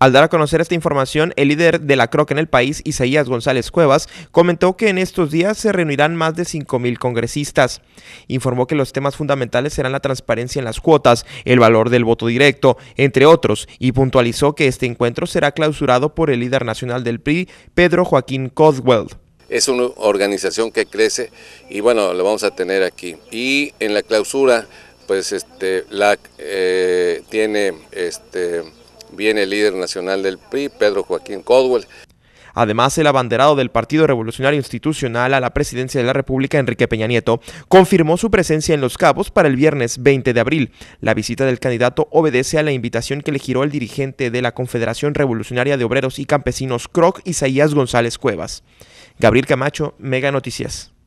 Al dar a conocer esta información, el líder de la CROC en el país, Isaías González Cuevas, comentó que en estos días se reunirán más de 5.000 congresistas. Informó que los temas fundamentales serán la transparencia en las cuotas, el valor del voto directo, entre otros, y puntualizó que este encuentro será clausurado por el líder nacional del PRI, Pedro Joaquín Coswell es una organización que crece y bueno, lo vamos a tener aquí. Y en la clausura, pues este, la eh, tiene este, viene el líder nacional del PRI, Pedro Joaquín Codwell. Además, el abanderado del Partido Revolucionario Institucional a la presidencia de la República, Enrique Peña Nieto, confirmó su presencia en Los Cabos para el viernes 20 de abril. La visita del candidato obedece a la invitación que le giró el dirigente de la Confederación Revolucionaria de Obreros y Campesinos, CROC, Isaías González Cuevas. Gabriel Camacho, Mega Noticias.